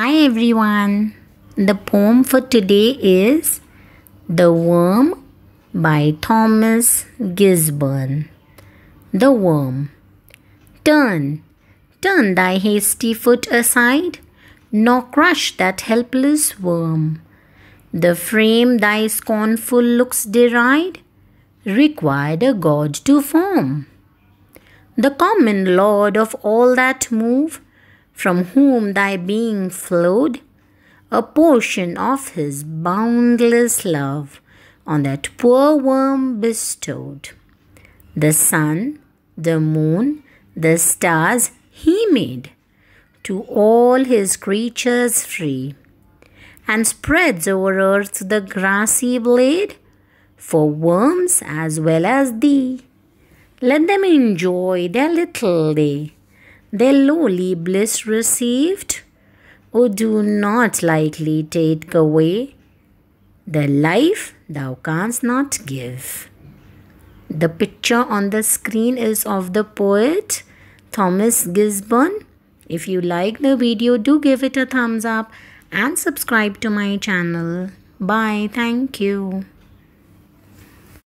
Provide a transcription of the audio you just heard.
Hi everyone. The poem for today is The Worm by Thomas Gisborne. The Worm. Turn, turn thy hasty foot aside, nor crush that helpless worm. The frame thy scornful looks deride, required a god to form. The common lord of all that move, from whom thy being flowed, a portion of his boundless love on that poor worm bestowed. The sun, the moon, the stars he made to all his creatures free, and spreads over earth the grassy blade for worms as well as thee. Let them enjoy their little day their lowly bliss received? O do not lightly take away the life thou canst not give. The picture on the screen is of the poet Thomas Gisborne. If you like the video, do give it a thumbs up and subscribe to my channel. Bye. Thank you.